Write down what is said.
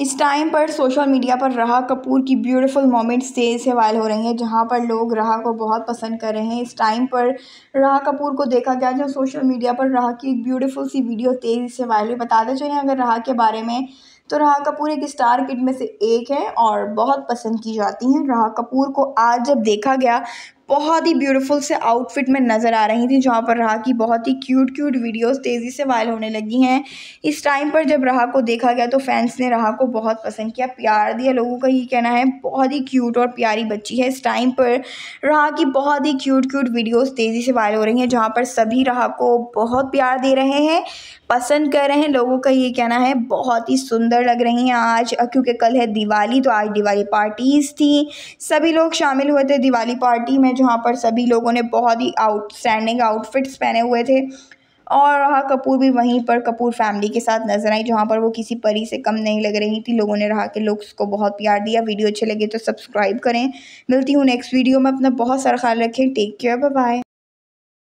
इस टाइम पर social media पर रहा कपूर की ब्यूटीफुल मोमेंट्स तेज़ से वायरल हो रही हैं जहां पर लोग रहा को बहुत पसंद कर रहे हैं इस टाइम पर रहा कपूर को देखा गया जो सोशल मीडिया पर रहा की एक ब्यूटीफुल सी वीडियो तेज़ी से वायरल हुई बताते चलें अगर रहा के बारे में तो रहा कपूर एक स्टार किड में से एक है और बहुत पसंद की जाती हैं रहा कपूर को आज जब देखा गया बहुत ही ब्यूटीफुल से आउटफिट में नज़र आ रही थी जहाँ पर रहा की बहुत ही क्यूट क्यूट वीडियोस तेज़ी से वायरल होने लगी हैं इस टाइम पर जब रहा को देखा गया तो फैंस ने रहा को बहुत पसंद किया प्यार दिया लोगों का ये कहना है बहुत ही क्यूट और प्यारी बच्ची है इस टाइम पर रहा की बहुत ही क्यूट क्यूट वीडियोज़ तेज़ी से वायरल हो रही हैं जहाँ पर सभी रहा को बहुत प्यार दे रहे हैं पसंद कर रहे हैं लोगों का ये कहना है बहुत ही सुंदर लग रही हैं आज क्योंकि कल है दिवाली तो आज दिवाली पार्टीज़ थी सभी लोग शामिल हुए थे दिवाली पार्टी में जहाँ पर सभी लोगों ने बहुत ही आउटस्टैंडिंग आउटफिट्स पहने हुए थे और रहा कपूर भी वहीं पर कपूर फैमिली के साथ नजर आई जहाँ पर वो किसी परी से कम नहीं लग रही थी लोगों ने रहा के लुक्स को बहुत प्यार दिया वीडियो अच्छे लगे तो सब्सक्राइब करें मिलती हूँ नेक्स्ट वीडियो में अपना बहुत सारा ख्याल रखें टेक केयर बाय